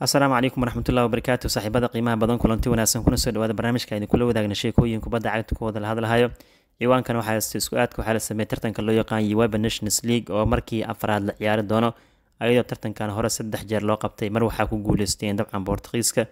asalaamu calaykum waraxmat wabarakaatu saaxiibada qiimaha badan kulanti wanaagsan kuna soo dhawaada barnaamijka aynu kula wadaagna sheekooyin kubadda cagta kuwada la hadlahayo ciwaankan waxaase isku aadka waxaa la sameeyey tartanka loo yaqaan uweba nations league oo markii afraad la ciyaari doono ayadoo tartankan hore saddex jeer loo qabtay mar waxaa ku guuleysteen dabcan bortugiiska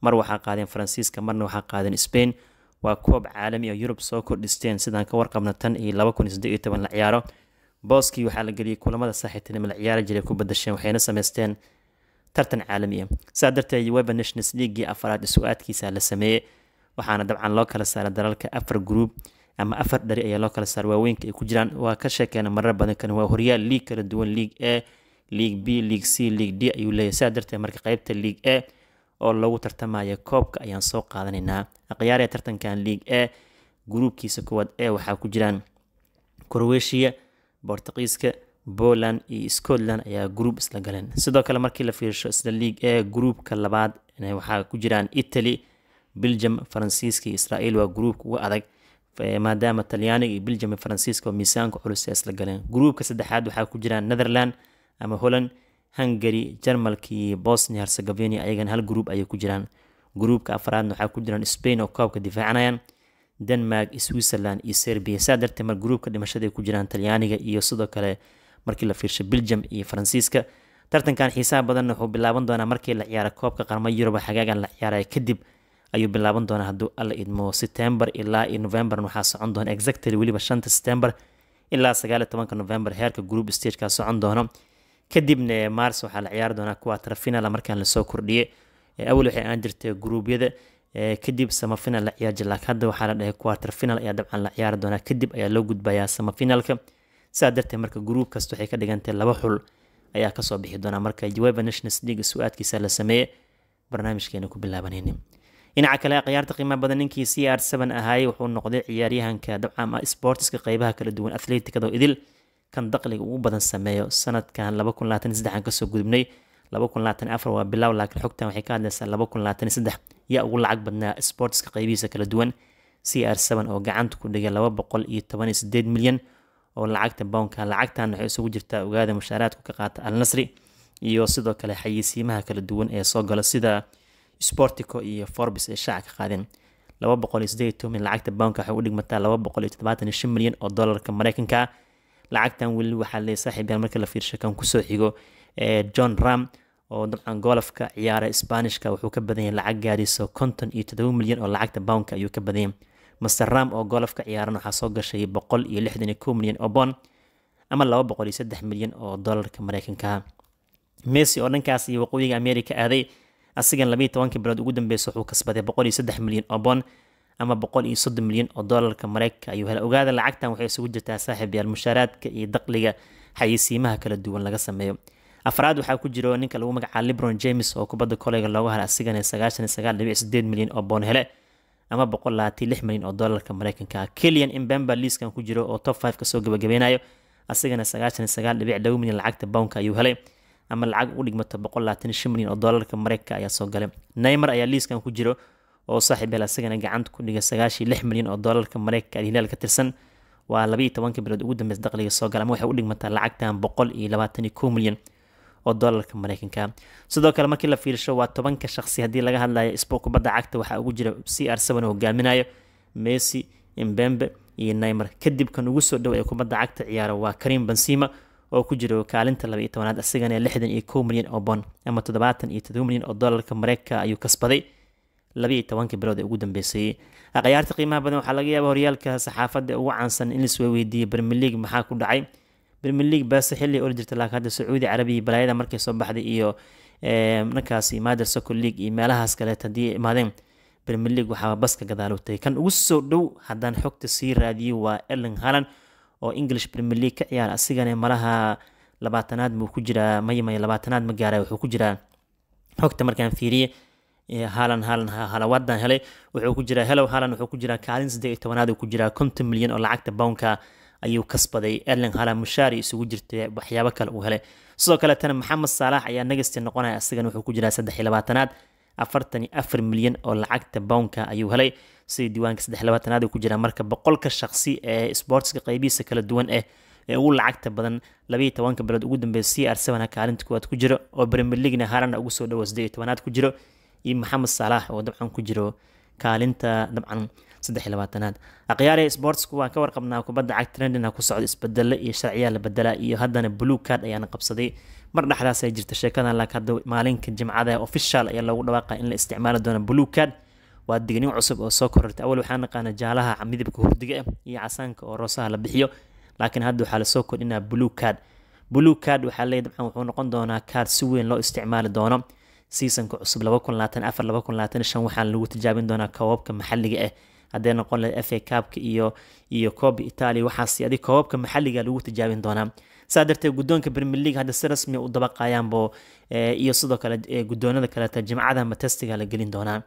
mar waxaa qaadeen faransiiska marna waxaa qaadeen sbain waa koob caalami oo yurub soo kordhisteen sidaan ka warqabna tan iyo laba kun sideed iyo toban la ciyaaro booskii waxaa la geliyey kulamada saaxiibtinimo la ciyaari jiray kubadda shan waxayna sameysteen tartan caalami ah saa darteed weba nations leagii afaraad su-aadkiisa la sameeyey waxaana dabcan loo kala saara dalalka afar group ama afar dhari ayaa loo kala saara waaweynka ay ku jiraan waa ka sheekeena marar badan kan waa horyaal league kala duwan league a league b league c league d ayuu leeyahy saa darteed marka qeybta league a oo lagu tartamaya koobka ayaan soo qaadanaynaa akhyaar ee tartankan league a gruubkiisa koowaad e waxaa ku jiraan croatia bortuqiiska boland iyo scotland ayaa group isla galeen sidoo kale markii la fiirsho isla league ee gruubka labaad waxaa ku jiraan italy belgium faransiiska iyo israel waa groupka uga adag eh, maadaama talyaaniga iyo belgium iyo faransiiska oo miisaanka culus isla galeen groupka saddexaad waxaa ku jiraan netherland ama holland hungary jarmalka iyo bosnia herzegovina ayagana hal group ayay ku jiraan groupka afraadna waxaa ku jiraan spain oo koobka difaacanayaan denmark switzerland iyo serbia saa dartee mar groupka dhimashada ay ku jiraan talyaaniga iyo sidoo kale markii la fiirsho biljam iyo faransiiska tartankan xiisaha badanna wuxuu bilaaban doonaa markii la ciyaaro koobka qarma yuruba xagaagan la ciyaaraya kadib ayuu bilaaban doonaa hadduu alla idmo setembar ilaa iyo novembar waxaa socon doona exactly weliba shanta setembar ilaa sagaal iyo tobanka november heerka group stageka socon doono kadibna mars waxaa la ciyaari doonaa kuwa trafinala ah markaan lasoo kordhiye awel waxay aan jirtay gruubyada kadib samafinal la ciyaar jilaak hadda waxaa la dhahay kuwa trafinal ayaa dabcan la ciyaari doonaa kadib ayaa loo gudbayaa samafinalka saa darteed marka gruub kasta waxay ka dhigantay laba xul ayaa kasoo bixi doona marka jawaaba national league su-aadkiisa la sameeye barnaamijkeena ku bilaabanayni dhinaca kale khiyaarta qiimaha badan ninkii c r n ahaayey wuxuu noqday ciyaaryahanka dabcaama sportiska qeybaha kala duwan athleticada oo idil kan daqliga ugu badan sameeyo sanadkan kasoo gudubnay waa bilow laakiin xogtan waxay ka hadleysaa yaa ugu lacag badnaa sportiska qeybihiisa kala duwan c r oo gacanta ku dhigay milyan oo lacagta bownka lacagtan waxay isugu jirtaa ogaada mushaaraadku ka qaata alnasri iyo sidoo kale xayeysiimaha kala duwan ee soo gala sida sportico iyo forbes ay shaaca ka qaadeen laba boqol sideed tomin lacagta bownka waxay u dhigmataa laba boqol iyo toddobaatan shan milyan oo doolarka mareykanka lacagtan weli waxaa leey saaxiibyaal marka la fiirsho kan kusoo xigo ee eh, john ram oo dabcan golofka ciyaara sbaanishka wuxuu ka badan lacag gaadhiso konton iyo toddoba milyan oo lacagta bownka ayuu ka badan master ram oo golofka ciyaaran waxaa soo gashay boqol iyo lixdan iyo kow milyan oo bond ama laba boqol iyo saddex milyan oo doolarka mareykanka messi oo dhankaas iyo waqooyiga america aaday asigan labaiyo tobankii bilood ugu dambeysa wuxuu kasbaday boqol iyo saddex milyan oo bond ama boqol iyo soddon milyan oo doolarka mareykanka ayuu helay ogaada lacagtan waxay isugu jirtaa saaxiib mushaaraadka iyo daqliga xayeysiimaha kala duwan laga sameeyo afraad waxaa ku jiro ninka lagu magacaaba libron james oo kubadda koleyga looga helay asigana sagaashan iyo sagaal dhibic sideed milyan oo bond hele ama boqol labaatan lix milyan oo doolarka mareykanka kelian imbemba liiskan ku jiro oo top five kasoo gabagabeynayo asagana sagaashan sagaal dhibic laba milyan lacagta bownka ayuu helay ama lacag u dhigmata boqol labaatan shan milyan oo doolarka mareykanka ayaa soo galay neymar ayaa liiskan ku jiro oo saaxiib hel asagana gacanta ku dhiga sagaashi lix milyan oo doolarka mareykanka hilal ka tirsan waa labiiyo tobanka bilood ugu dambeys dakhliga soo gala ama waxay u dhigmataa lacagtan boqol iyo labaatan iyo kow milyan oo doolarka mareykanka sidoo kale markii la fiirsho waa tobanka shaqsi haddii laga hadlayo isbuu kubadda cagta waxaa ugu jira c r oo hogaaminayo messi imbembe iyo naymar kadib ugu soo dhow ee kubadda cagta ciyaaro waa karim bensima oo ku jiro kaalinta labaiyo tobanaad isagana lixdan iyo kow milyan oo bond ama toddobaatan iyo todoba milyan oo doolarka mareykanka ayuu kasbaday labaiyo tobanka bilood ee ugu dambeysay akhyaarta qiimaha badan waxaa laga yaaba horyaalka saxaafadda ugu caansan in lasweydiiyey bermilig maxaa ku dhacay premier league base xilli oran jirta laakiin hadda sacuudi carabiya balaayada markay soo baxday iyo eh, markaas imaada soccer league iyo meelahaas kaleet haddii imaadeen premier league waxaa baska gadaalow tahay kan ugu soo dhow haddaan xogta sii raadiyey waa erling haland oo english premier league ka ciyaara asigana malaha labaatanaad muu ku jiraa may labaatanaad ma gaaray wuxuu ku jiraa xogta markaan fiiriye halan eh, halan halawadan helay wuxuu ku jiraa helow halan wuxuu ku jiraa kaalin saddeed iyo tobanaad uu ku jiraa konton milyan oo lacagta bownka ayuu kasbaday erling halan mushaari isugu jirta waxyaabo kale uu helay sidoo kaletana maxamed saalax ayaa nagasti noqonaya isagana wuxuu ku jiraa saddex iyo labaatanaad afartan iyo afar milyan oo lacagta bownka ayuu helay sida diiwaanka saddex labaatanaad uu ku jiraa marka boqolka shaqsi ee sportska qaybihiisa kala duwan eh ee ugu lacagta badan labayo tobanka bilood ugu dambeeya cr sevenha kaalinta kuwaad ku jiro oo premier leaguena harana ugu soo dhowo siddeed iyo tobanaad ku jiro iyo maxamed saalax oo dabcan ku jiro kaalinta dabcan aad akhyaare sportsku waan ka warqabnaa kubadda cag trendina ku socda isbedelo iyo sharciyaa la bedelaa iyo haddana blue card ayaana qabsaday mar dhexdaas jirta sheekada laak hadda maalinka jimcada official ayaa loogu dhawaaqa in la isticmaali doono blue card waa digniin cusub oo soo korortay awal waxaa naqaana jaalaha midabka hurdiga ah iyo casaanka oo roosaha la bixiyo laakiin hadda waxaa lasoo kordhinaa blue card blue card waxaa leey dabcan wuxuu noqon doonaa kaard si weyn loo isticmaali doono seasonka cusub waxaan lagu tijaabin doonaa koobabka maxaliga ah haddee noqon lahayd f a kaabka iyo iyo kooba italia waxaas adig koobabka maxalliga lagu tijaabin doonaa saa darteed guddoonka premier league hadda si rasmi ah u dabaqayaanbo eh, iyo sidoo kale eh, guddoonada kaleeta jimcada matestiga la gelin doonaa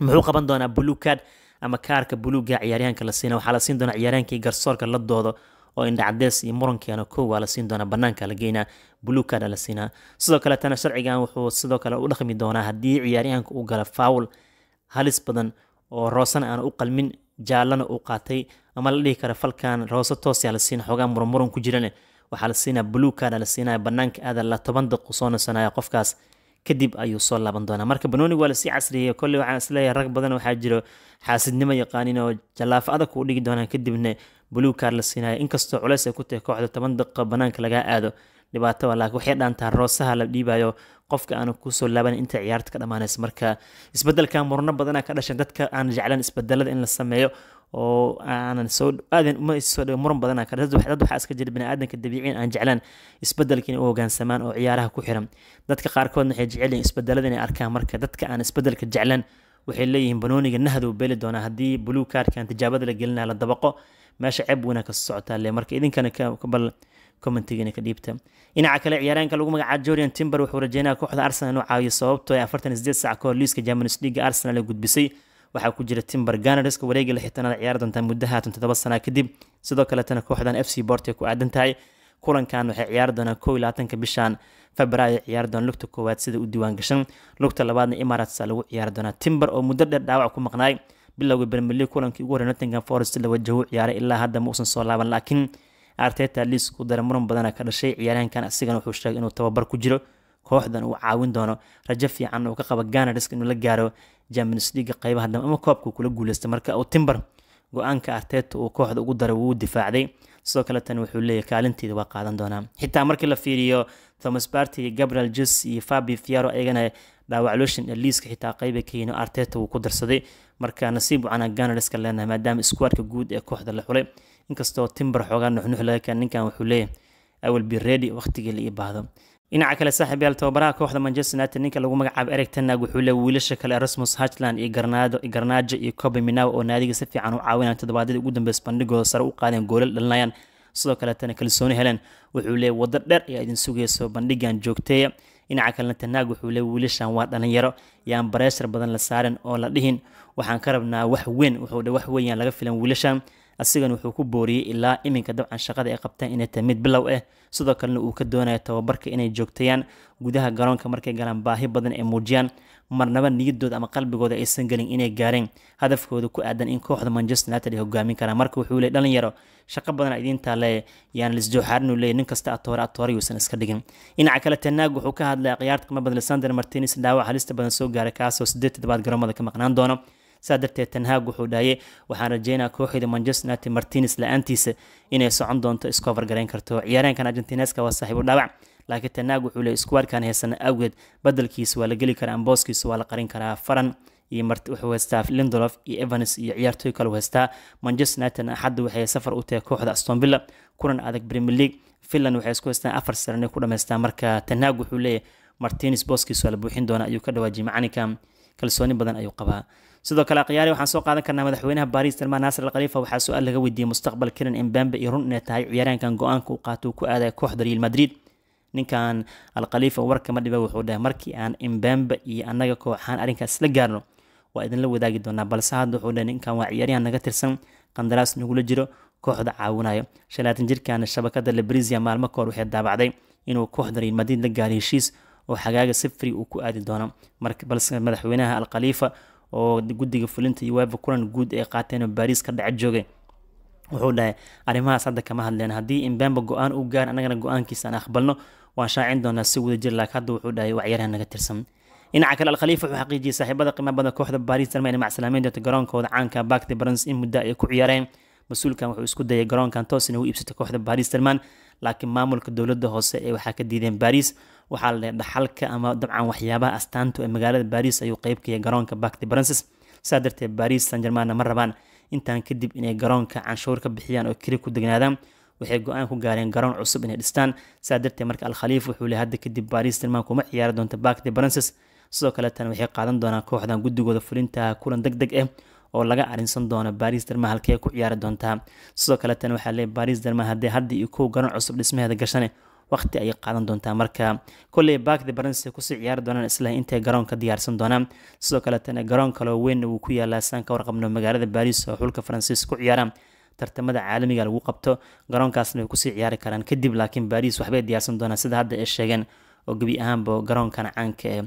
muxuu qaban doonaa blue card ama kaarka buluuga ciyaaryahanka la siina waxaa la siin doonaa ciyaaryahankii garsoorka la doodo oo indhacadees iyo murankeena kow waa la siin doonaa banaanka la geynaa blue card la siinaa sidoo kale sharcigan wuxuu sidoo kale u dhaqmi doonaa haddii ciyaaryahanka uu gala fowl halis badan oo roosana aan u qalmin jaallana uu qaatay ama la dhihi kara falkan roose toosa la siina xoogaa murmuran ku jirane waxaa la siinaa blucard la siinaya banaanka aada la toban soo nasanaya qofkaas kadib ayuu soo laaban doonaa marka banooni waa lasii casriyey kolley waxaan isleeyahay rag badan waxaa jiro xaasidnimo yaqaanin oo jallaafa adag kuu dhigi doonaan kadibna blucard la siinaya inkastoo culeys ay ku tahay kooxda toban daqiiqa banaanka lagaa aado dhibaato waa laakiin waxay dhaantaa roosaha la dhiibayo qofka aanu kusoo laaban inta ciyaarta ka dhammaanaysa marka isbedelka murno badana ka dhashan dadka aan jeclan isbedelada in la sameeyo oo aanan soo aadan uma soo dhaw muran badana ka dad waxaa iska jira biniaadanka dabiiciin aan jeclan isbedelka inay u hogaansamaan oo ciyaaraha ku xiran dadka qaarkoodna waxay jecel isbedelada inay arkaan marka dadka aan isbedelka jeclan waxay leeyihiin banooniga nahda uu doonaa haddii blue kaarkan tijaabada la gelinaa la dabaqo meesha ceeb weyna ka socotaa le marka idinkana bal commentigina ka dhiibta dhinaca kale ciyaaryaanka lagu magacaabo jordan timber wuxuu rajeynaya kooxda arsenal inuu caawiyo sababtoo ay ah afartan sideed saac ka liiska champions league arsenal ee gudbisay waxaa ku jira timber ganarska wareega lixitanaad ciyaari doontaa muddo haatan toddoba sana kadib sidoo kaletana kooxdan f c bort ay ku aadan tahay kulankan waxay ciyaari doonaan koow labaatanka bishan februaayo ciyaari doonaan lugta koowaad sida u diiwaangashan lugta labaadna imaratsa lagu ciyaari doonaa timber oo muddo dheer dhaawac ku maqnaay bilowga bermeli kulankii ugu horey nottingham forest la wajahu ciyaaray ilaa hadda ma uusan soo laaban laakiin arteta liis ku dara muran badana ka dhashay ciyaaryahankan asigana wuxuu sheegay inuu tababar ku jiro kooxdan uu caawin doono rajo fiican uu ka qaba ganarsk inuu la gaaro champions leaga qeybaha dambe ama koobka kula guuleystay marka uu timber go-aanka arteta uu kooxda ugu daray wuu difaacday sidoo kale tan wuxuu leeyahy kaalinteeda waa qaadan doonaa xitaa markii la fiiriyo thomas barty gabriel jes iyo fabi fiaro ayagana dhaawaclooshin ee liiska xitaa qeyba ka arteta wuu ku darsaday marka nasiib wacanaan ganarska leenahay maadaama iskuwaadka guud ee kooxda la xulay inkastoo timbar xoogaa nuxnux laga kaan ninkan wuxuu leeyahay i will be ready waqtigii la ii baahdo dhinaca kale saaxiibayaal tababaraha kooxda manchester united ninka lagu magacaabo erik tanag wuxuu leeyahay wiilasha kale erasmus hachland iyo garnaajo iyo kobe minawa oo naadiga si fiican u caawinayaan toddobaadadii ugu dambeysa bandhigooda sare u qaadeen goolal dhalinayaan sidoo kaleetana kalsooni heleen wuxuu leeyahy waddo dheer ayaa idin sugayso bandhigan joogteeya dhinaca kalena tanaag wuxuu leeyahy wiilashan waa dhalinyaro yaan bareeshar badan la saarin oo la dhihin waxaan ka rabnaa wax weyn wuxuu dhe wax weeyaan laga filan wiilashan asigan wuxuu ku booriyey ilaa iminka dabcan shaqada ay qabtaan inay tahay mid bilow ah sidoo kalena uu ka doonaya tababarka inay joogtayaan gudaha garoonka markay galaan baahi badan ay muujiyaan marnaba niyadooda ama qalbigooda aysan gelin inay gaareen hadafkooda ku aadan in kooxda manchester united ay hogaamin karaan marka wuxuu leey dhalinyaro shaqo badan idiin taale yaan lisjooxaarin uu nin kasta atoore atoore yuusan iska dhigin dhinaca kale tanaag wuxuu ka hadlay ciyaarta kama ah badan alexander martinez dhaawac halista badan soo gaaray kaasoo siddeed toddobaad garoomada ka maqnaan doono saa darteed tanhaag wuxuu dhaayay waxaan rajeynaa kooxda manchester united martines la-aantiisa inay socon doonto isku afargarayn karto ciyaareenkan argentineska waa saaxiibu dhaawac laakiin tanaag wuxuu leey iskuwaarkan heysana awgeed badalkiisa waa la geli karaa ambooskiisa waa la qarin karaa faran iyowaxuu heystaa lindolof iyo evans iyo ciyaartooy kale heystaa manchester united axadda waxay safar u tahay kooxda astonvilla kulan adag premier league finland waxay isku heystaan afar sare inay ku dhamaystaan marka tanaag wuxuu leeyahay martines booskiisa waa la buuxin doona ayuu ka dhawaajiyay macalinka kalsooni badan ayuu qabaa sidoo kale akhyaari waxaan soo qaadan karnaa madaxweynaha baris talma naasir alkhaliifa waxaa su-aal laga weydiiyey mustaqbal kiran embambe iyo run inay tahay ciyaaraankan go-aanka uu qaato uu ku aadaya kooxda real madrid ninkan alkhaliifa warkama dhiba wuxuu dhahay markii aan embambe iyo annaga kooxaan arrinkaas la gaarno waa idinla wadaagi doonaa balse hadda wuxuu dhahay ninkan waa ciyaaryahan naga tirsan qandaraas nagula jiro kooxda caawinayo shalaatan jirkan shabakada lebrisia maalmo kahor waxay daabacday inuu kooxda real madrid la gaaray heshiis oo xagaaga sifri uu ku aadi doono marbalse madaxweynaha alkhaliifa oo guddiga fulinta iyo waaba kulan guud ay qaateen oo baariis ka dhaca joogay wuxuu dhahay arrimahaas hadda kama hadleen haddii imbemba go-aan u gaar annagana go-aankiisa aan aqbalno waan shaacin doonaa si wada jir laakiin hadda wuxuu dhahay waxyaaraha naga tirsan dhinaca kale alkhaliifa wuxuu xaqiijiyey saaxiibada qiimo badan kooxda baris darmayn macsalaameyn doonta garoonkooda caanka bakde barons in muddo ay ku ciyaareen mas-uulkan wuxuu isku dayay garoonkan toos inay u iibsata kooxda baris darmaan laakiin maamulka dowlada hoose ee waxaa ka diideen baris waxaa ladheh dhaxalka ama dabcan waxyaabaha astaantu ee magaalada baris ayuu qeybkaya garoonka bakti barances saa darteed baris san jermanna ma rabaan intaan kadib inay garoonka canshuur ka bixiyaan oo keli ku degnaadaan waxay go-aan ku gaareen garoon cusub inay dhistaan saa darteed marka al wuxuu le hadda kadib baris jerman kuma ciyaari doonta bakti barances sidoo kale waxay qaadan doonaan kooxdan gudigooda fulinta kulan deg deg ah oo laga arinsan doono baris darma halkee ku ciyaari doontaa sidoo kale tan waxaa leey baris darma haddee hadda iyo kow garan cusub dhismaheeda gashane waqti ayay qaadan doontaa marka koley baakdi barnes kusii ciyaari doonaan isla intay garoonka diyaarsan doonaan sidoo kaletana garoon kaloo weyn wuu ku yaalaa saan ka warqabno magaalada baris oo xulka faransiis ku ciyaara tartamada caalamiga lagu qabto garoonkaasna way kusii ciyaari karaan kadib laakiin baris waxbay diyaarsan doonaan sida hadda ay sheegeen oo gebi ahaanba garoonkan caanka ee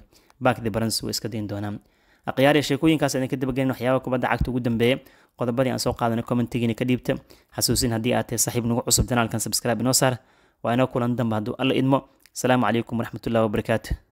baakdi barnes way iska dayn doonaan akhyaar iyo sheekooyinkaas idin ka dabagelin waxyaaba kubadda cagta ugu dambeeya qodobadii aan soo qaadanay commentigiina ka dhiibta xasuusin haddii aad tahay saxiib nagu cusub danaalkan sabscribe inoo saar waa inoo kulan damba hadduu alla idmo asalaamu calaykum waraxmatullahi wabarakaatu